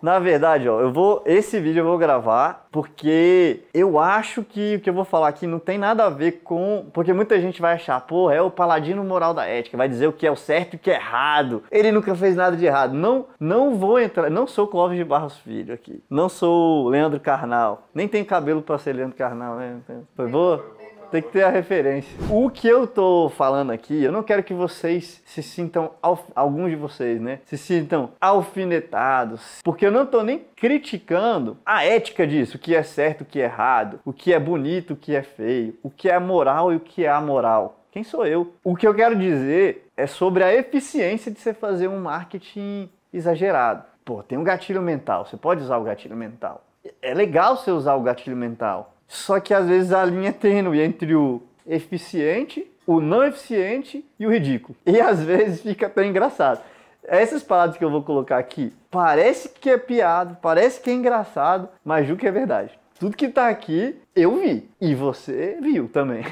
Na verdade, ó, eu vou. Esse vídeo eu vou gravar porque eu acho que o que eu vou falar aqui não tem nada a ver com. Porque muita gente vai achar, pô, é o paladino moral da ética, vai dizer o que é o certo e o que é errado. Ele nunca fez nada de errado. Não, não vou entrar. Não sou Clóvis de Barros Filho aqui. Não sou Leandro Carnal. Nem tem cabelo para ser Leandro Carnal, né? Foi boa? Tem que ter a referência. O que eu tô falando aqui, eu não quero que vocês se sintam, alguns de vocês, né? Se sintam alfinetados. Porque eu não tô nem criticando a ética disso, o que é certo, o que é errado, o que é bonito, o que é feio, o que é moral e o que é amoral. Quem sou eu? O que eu quero dizer é sobre a eficiência de você fazer um marketing exagerado. Pô, tem um gatilho mental, você pode usar o gatilho mental. É legal você usar o gatilho mental. Só que às vezes a linha é tênue entre o eficiente, o não eficiente e o ridículo. E às vezes fica até engraçado. Essas palavras que eu vou colocar aqui, parece que é piada, parece que é engraçado, mas juro que é verdade. Tudo que tá aqui, eu vi. E você viu também.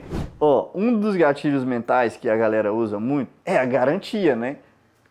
Ó, um dos gatilhos mentais que a galera usa muito é a garantia, né?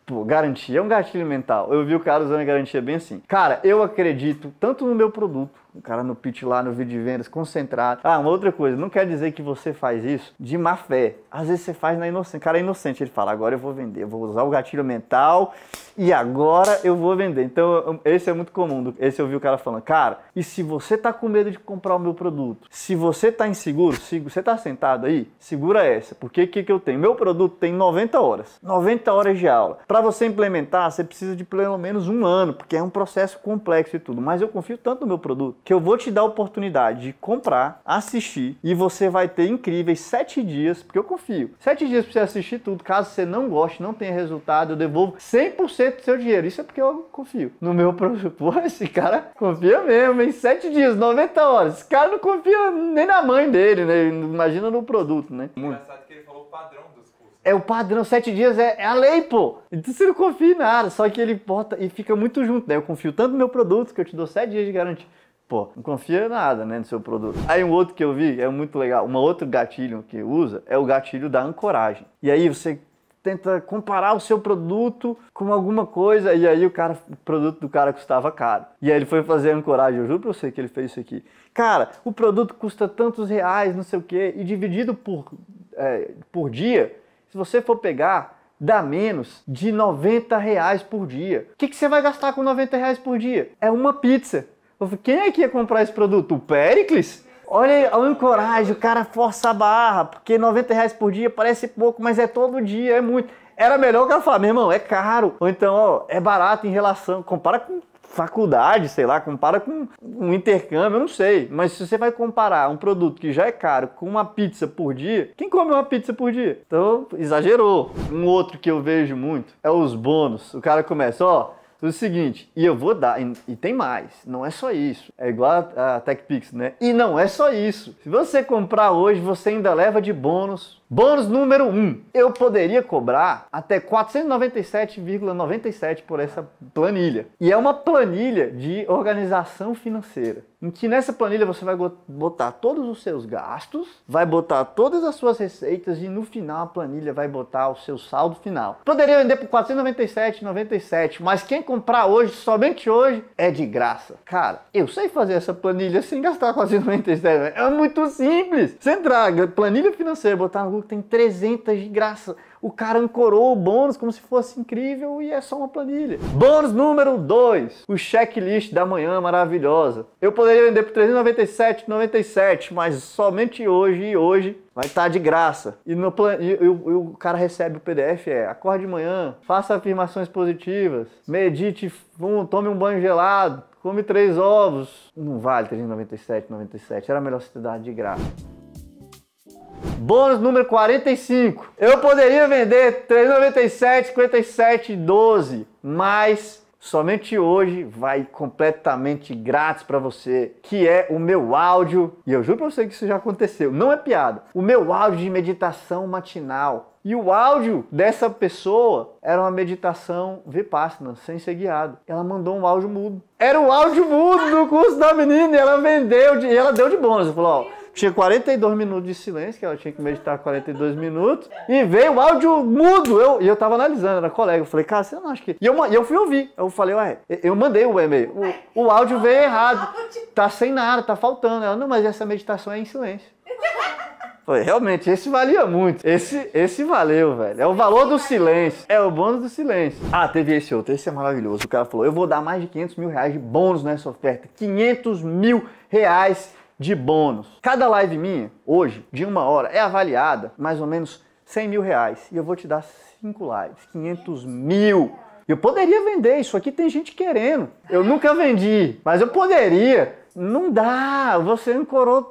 Pô, garantia é um gatilho mental. Eu vi o cara usando a garantia bem assim. Cara, eu acredito tanto no meu produto o cara no pitch lá no vídeo de vendas, concentrado. Ah, uma outra coisa, não quer dizer que você faz isso de má fé. Às vezes você faz na inocência. O cara é inocente, ele fala, agora eu vou vender, eu vou usar o gatilho mental e agora eu vou vender. Então, esse é muito comum. Esse eu vi o cara falando, cara, e se você tá com medo de comprar o meu produto? Se você tá inseguro, se você tá sentado aí, segura essa. Porque o que, que eu tenho? Meu produto tem 90 horas. 90 horas de aula. Para você implementar, você precisa de pelo menos um ano, porque é um processo complexo e tudo. Mas eu confio tanto no meu produto que eu vou te dar a oportunidade de comprar, assistir e você vai ter incríveis sete dias, porque eu confio. Sete dias para você assistir tudo. Caso você não goste, não tenha resultado, eu devolvo 100% do seu dinheiro. Isso é porque eu confio no meu produto. Pô, esse cara confia mesmo, em sete dias, 90 horas. Esse cara não confia nem na mãe dele, né? Imagina no produto, né? É o padrão é o padrão, sete dias é, é, a lei, pô. Então você não confia em nada, só que ele bota e fica muito junto, né? Eu confio tanto no meu produto que eu te dou sete dias de garantia. Pô, não confia em nada, né, no seu produto. Aí um outro que eu vi, é muito legal, um outro gatilho que usa é o gatilho da ancoragem. E aí você tenta comparar o seu produto com alguma coisa e aí o cara, o produto do cara custava caro. E aí ele foi fazer a ancoragem, eu juro pra você que ele fez isso aqui. Cara, o produto custa tantos reais, não sei o quê, e dividido por, é, por dia, se você for pegar, dá menos de 90 reais por dia. O que, que você vai gastar com 90 reais por dia? É uma pizza. Eu falei, quem é que ia comprar esse produto? O Pericles? Olha, a ancoragem, o cara força a barra, porque 90 reais por dia parece pouco, mas é todo dia, é muito. Era melhor que cara falar, meu irmão, é caro. Ou então, ó, é barato em relação. Compara com faculdade, sei lá, compara com um intercâmbio, eu não sei. Mas se você vai comparar um produto que já é caro com uma pizza por dia, quem come uma pizza por dia? Então, exagerou. Um outro que eu vejo muito é os bônus. O cara começa, ó. Então é o seguinte, e eu vou dar, e, e tem mais, não é só isso. É igual a, a TechPix, né? E não é só isso. Se você comprar hoje, você ainda leva de bônus Bônus número 1. Um, eu poderia cobrar até 497,97 por essa planilha. E é uma planilha de organização financeira. Em que nessa planilha você vai botar todos os seus gastos, vai botar todas as suas receitas e no final a planilha vai botar o seu saldo final. Poderia vender por 497,97, mas quem comprar hoje, somente hoje, é de graça. Cara, eu sei fazer essa planilha sem gastar 497, é muito simples. Você entrar planilha financeira, botar no que tem 300 de graça. O cara ancorou o bônus como se fosse incrível e é só uma planilha. Bônus número 2, o checklist da manhã maravilhosa. Eu poderia vender por 397,97, mas somente hoje e hoje vai estar tá de graça. E, no plan... E, e, e, o cara recebe o PDF, é acorde de manhã, faça afirmações positivas, medite, tome um banho gelado, come três ovos. Não vale 397,97, era melhor se ter dado de graça. Bônus número 45. Eu poderia vender 3,97, 57, 12, mas somente hoje vai completamente grátis para você, que é o meu áudio. E eu juro para você que isso já aconteceu, não é piada. O meu áudio de meditação matinal. E o áudio dessa pessoa era uma meditação Vipassana, sem ser guiado. Ela mandou um áudio mudo. Era o áudio mudo do curso da menina e ela vendeu de, e ela deu de bônus. Falou, ó, tinha 42 minutos de silêncio, que ela tinha que meditar 42 minutos. E veio o áudio mudo. Eu, e eu tava analisando, era colega. Eu falei, cara, você não acha que. E eu, e eu fui ouvir. Eu falei, ué, eu mandei o e-mail. O, o áudio veio errado. Tá sem nada, tá faltando. Ela, não, mas essa meditação é em silêncio. Foi, realmente, esse valia muito. Esse, esse valeu, velho. É o valor do silêncio. É o bônus do silêncio. Ah, teve esse outro. Esse é maravilhoso. O cara falou: eu vou dar mais de 500 mil reais de bônus nessa oferta. 500 mil reais de bônus. Cada live minha, hoje, de uma hora, é avaliada mais ou menos 100 mil reais. E eu vou te dar 5 lives, 500 mil. Eu poderia vender, isso aqui tem gente querendo. Eu nunca vendi, mas eu poderia. Não dá, você encorou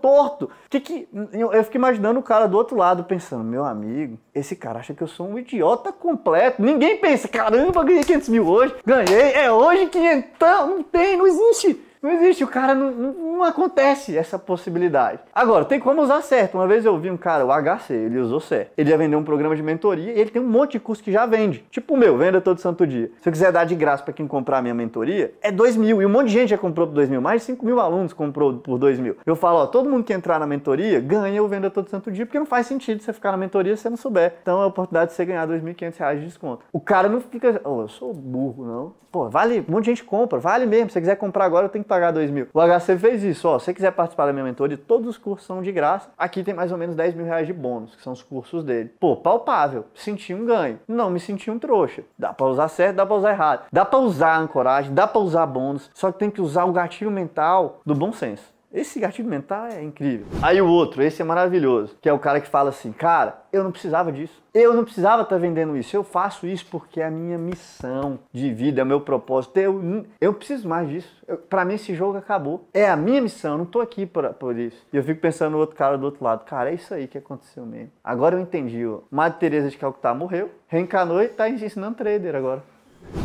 torto. Que que, eu fico imaginando o cara do outro lado pensando, meu amigo, esse cara acha que eu sou um idiota completo. Ninguém pensa, caramba, ganhei 500 mil hoje, ganhei, é hoje que então, não tem, não existe. Não existe, o cara não, não, não, acontece essa possibilidade. Agora, tem como usar certo. Uma vez eu vi um cara, o HC, ele usou certo. Ele ia vender um programa de mentoria e ele tem um monte de curso que já vende. Tipo o meu, venda todo santo dia. Se eu quiser dar de graça para quem comprar a minha mentoria, é 2 mil. E um monte de gente já comprou por 2 mil. Mais de 5 mil alunos comprou por 2 mil. Eu falo, ó, todo mundo que entrar na mentoria ganha o venda todo santo dia, porque não faz sentido você ficar na mentoria se você não souber. Então é a oportunidade de você ganhar 2.500 reais de desconto. O cara não fica, oh, eu sou burro, não. Pô, vale, um monte de gente compra, vale mesmo. Se você quiser comprar agora, eu tenho que pagar 2 mil. O HC fez isso, ó. Se você quiser participar da minha mentoria, todos os cursos são de graça. Aqui tem mais ou menos 10 mil reais de bônus, que são os cursos dele. Pô, palpável. Senti um ganho. Não me senti um trouxa. Dá pra usar certo, dá pra usar errado. Dá pra usar ancoragem, dá pra usar bônus, só que tem que usar o gatilho mental do bom senso. Esse gatilho mental é incrível. Aí o outro, esse é maravilhoso, que é o cara que fala assim, cara, eu não precisava disso. Eu não precisava estar tá vendendo isso. Eu faço isso porque é a minha missão de vida, é o meu propósito. Eu, eu preciso mais disso. Para mim esse jogo acabou. É a minha missão, eu não tô aqui pra, por isso. E eu fico pensando no outro cara do outro lado. Cara, é isso aí que aconteceu mesmo. Agora eu entendi. Ó. Madre Teresa de Calcutá morreu, reencarnou e tá ensinando trader agora.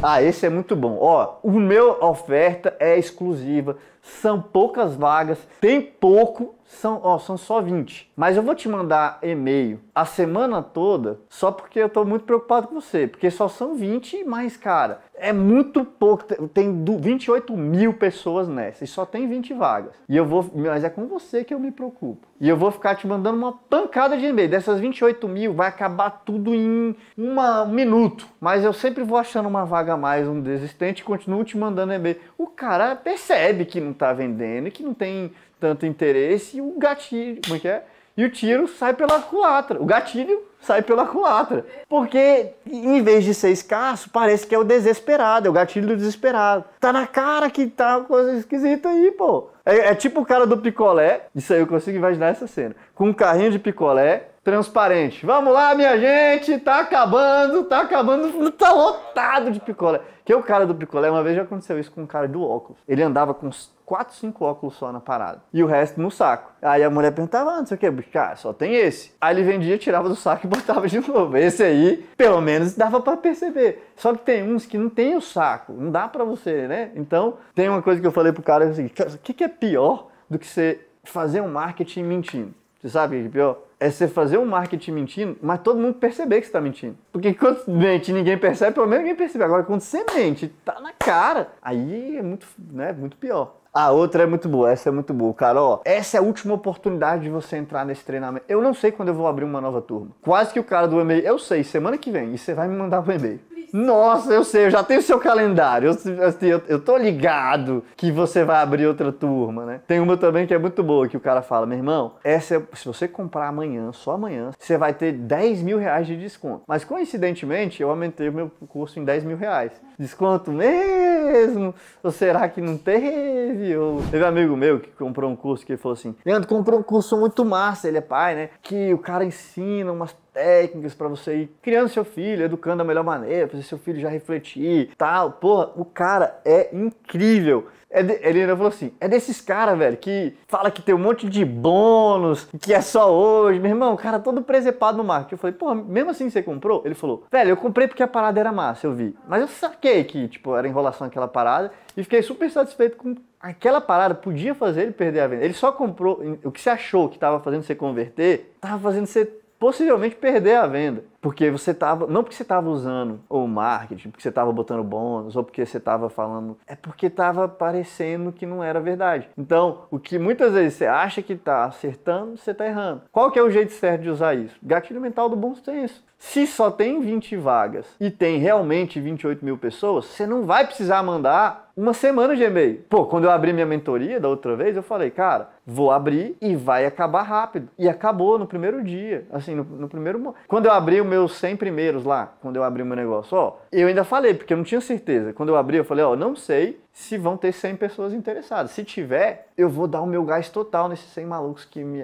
Ah, esse é muito bom. Ó, o meu oferta é exclusiva, são poucas vagas, tem pouco são, ó, são só 20. Mas eu vou te mandar e-mail a semana toda só porque eu tô muito preocupado com você. Porque só são 20, mas, cara, é muito pouco. Tem 28 mil pessoas nessa e só tem 20 vagas. E eu vou, mas é com você que eu me preocupo. E eu vou ficar te mandando uma pancada de e-mail. Dessas 28 mil, vai acabar tudo em uma, um minuto. Mas eu sempre vou achando uma vaga a mais, um desistente, e continuo te mandando e-mail. O cara percebe que não tá vendendo e que não tem tanto interesse e o gatilho, como é que é? E o tiro sai pela culatra. O gatilho sai pela culatra. Porque em vez de ser escasso, parece que é o desesperado, é o gatilho do desesperado. Tá na cara que tá uma coisa esquisita aí, pô. É, é tipo o cara do picolé, isso aí eu consigo imaginar essa cena. Com um carrinho de picolé, transparente. Vamos lá, minha gente, tá acabando, tá acabando, tá lotado de picolé. Que é o cara do picolé, uma vez já aconteceu isso com um cara do óculos. Ele andava com uns 4, 5 óculos só na parada. E o resto no saco. Aí a mulher perguntava, ah, não sei o que, cara, ah, só tem esse. Aí ele vendia, tirava do saco e botava de novo. Esse aí, pelo menos, dava para perceber. Só que tem uns que não tem o saco, não dá para você, né? Então, tem uma coisa que eu falei pro é cara, o que, que é pior do que você fazer um marketing mentindo? Você sabe o que é pior? é você fazer um marketing mentindo, mas todo mundo perceber que você está mentindo. Porque quando mente ninguém percebe, pelo menos ninguém percebe. Agora, quando você mente, tá na cara, aí é muito, né, muito pior. A outra é muito boa, essa é muito boa. cara. Ó, essa é a última oportunidade de você entrar nesse treinamento. Eu não sei quando eu vou abrir uma nova turma. Quase que o cara do e-mail, eu sei, semana que vem, e você vai me mandar um e-mail. Nossa, eu sei, eu já tenho seu calendário. Eu, assim, eu, eu, tô ligado que você vai abrir outra turma, né? Tem uma também que é muito boa, que o cara fala: meu irmão, essa é, se você comprar amanhã, só amanhã, você vai ter 10 mil reais de desconto. Mas coincidentemente, eu aumentei o meu curso em 10 mil reais. Desconto, meu né? mesmo? Ou será que não teve? Ou... Teve um amigo meu que comprou um curso que ele falou assim: Leandro, comprou um curso muito massa, ele é pai, né? Que o cara ensina umas técnicas para você ir criando seu filho, educando da melhor maneira, fazer seu filho já refletir, tal. Porra, o cara é incrível. É de, ele ainda falou assim: é desses caras, velho, que fala que tem um monte de bônus, que é só hoje. Meu irmão, o cara todo presepado no marketing. Eu falei, porra, mesmo assim você comprou? Ele falou, velho, eu comprei porque a parada era massa, eu vi. Mas eu saquei que, tipo, era enrolação aquela parada e fiquei super satisfeito com aquela parada podia fazer ele perder a venda. Ele só comprou o que você achou que estava fazendo você converter, estava fazendo você possivelmente perder a venda. Porque você estava Não porque você estava usando o marketing, porque você estava botando bônus, ou porque você estava falando. É porque estava parecendo que não era verdade. Então, o que muitas vezes você acha que está acertando, você está errando. Qual que é o jeito certo de usar isso? Gatilho mental do bom senso. Se só tem 20 vagas e tem realmente 28 mil pessoas, você não vai precisar mandar uma semana de e-mail. Pô, quando eu abri minha mentoria da outra vez, eu falei, cara, vou abrir e vai acabar rápido. E acabou no primeiro dia, assim, no, no primeiro. Quando eu abri o meus 100 primeiros lá, quando eu abri o meu negócio, ó, eu ainda falei, porque eu não tinha certeza. Quando eu abri, eu falei, ó, não sei se vão ter 100 pessoas interessadas. Se tiver, eu vou dar o meu gás total nesses 100 malucos que me,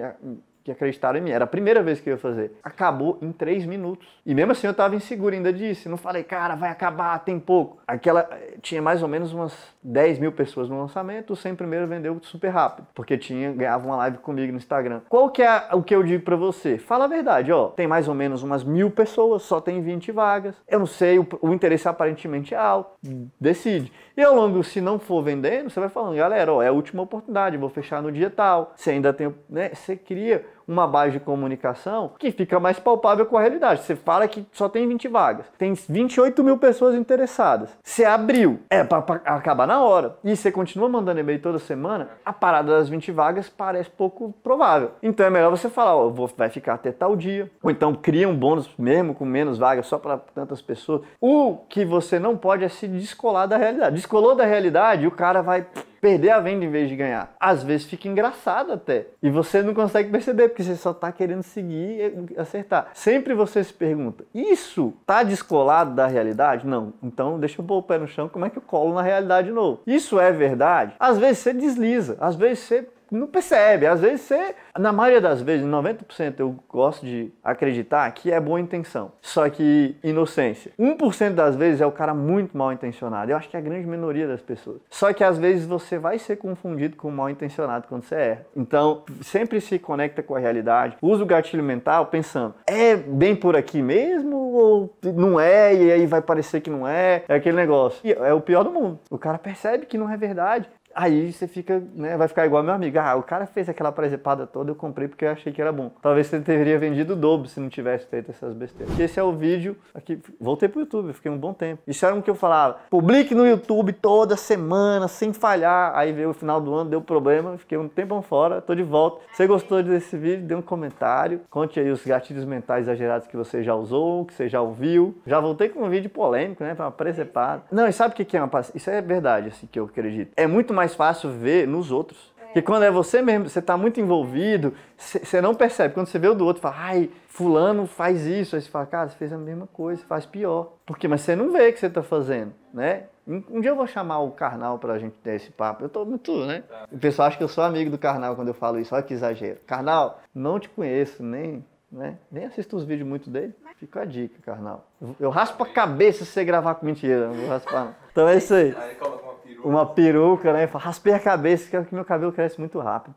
que acreditaram em mim. Era a primeira vez que eu ia fazer. Acabou em três minutos. E mesmo assim eu tava inseguro, ainda disse. Não falei, cara, vai acabar, tem pouco. Aquela. Tinha mais ou menos umas 10 mil pessoas no lançamento, o 100 primeiro vendeu super rápido. Porque tinha, ganhava uma live comigo no Instagram. Qual que é o que eu digo para você? Fala a verdade, ó. Tem mais ou menos umas mil pessoas, só tem 20 vagas. Eu não sei, o, o interesse aparentemente é alto. Decide. E ao longo, se não for vendendo, você vai falando, galera, ó, é a última oportunidade, vou fechar no dia tal. Você ainda tem. Né, você cria uma base de comunicação que fica mais palpável com a realidade. Você fala que só tem 20 vagas, tem 28 mil pessoas interessadas. Você abriu, é para acabar na hora. E você continua mandando e-mail toda semana, a parada das 20 vagas parece pouco provável. Então é melhor você falar, ó, vou, vai ficar até tal dia. Ou então cria um bônus mesmo com menos vagas só para tantas pessoas. O que você não pode é se descolar da realidade. Descolou da realidade, o cara vai perder a venda em vez de ganhar. Às vezes fica engraçado até. E você não consegue perceber, porque você só está querendo seguir e acertar. Sempre você se pergunta: isso tá descolado da realidade? Não. Então deixa eu pôr o pé no chão, como é que eu colo na realidade de novo? Isso é verdade? Às vezes você desliza, às vezes você não percebe. Às vezes você, na maioria das vezes, 90% eu gosto de acreditar que é boa intenção, só que inocência. 1% das vezes é o cara muito mal intencionado. Eu acho que é a grande minoria das pessoas. Só que às vezes você vai ser confundido com mal intencionado quando você erra. Então, sempre se conecta com a realidade, usa o gatilho mental pensando, é bem por aqui mesmo ou não é? E aí vai parecer que não é. É aquele negócio. E é o pior do mundo. O cara percebe que não é verdade. Aí você fica, né, vai ficar igual meu amigo. Ah, o cara fez aquela presepada toda, eu comprei porque eu achei que era bom. Talvez você teria vendido o dobro se não tivesse feito essas besteiras. Esse é o vídeo aqui. Voltei pro YouTube, fiquei um bom tempo. Isso era o que eu falava. Publique no YouTube toda semana, sem falhar. Aí veio o final do ano, deu problema, fiquei um tempão fora, tô de volta. Se você gostou desse vídeo, dê um comentário. Conte aí os gatilhos mentais exagerados que você já usou, que você já ouviu. Já voltei com um vídeo polêmico, né? Pra uma presepada. Não, e sabe o que é uma Isso é verdade, assim, que eu acredito. É muito mais mais fácil ver nos outros. Porque quando é você mesmo, você está muito envolvido, você não percebe. Quando você vê o do outro, fala, ai, fulano faz isso. Aí você fala, cara, você fez a mesma coisa, faz pior. Por quê? Mas você não vê o que você está fazendo, né? Um dia eu vou chamar o Carnal pra gente ter esse papo. Eu tô muito, né? É. O pessoal acha que eu sou amigo do Carnal quando eu falo isso. Olha que exagero. Carnal, não te conheço, nem, né? Nem assisto os vídeos muito dele. Fica a dica, Carnal. Eu raspo a cabeça se você gravar com mentira. Não vou raspar, não. Então é isso aí peruca. uma peruca, né? Raspei a cabeça, que é meu cabelo cresce muito rápido.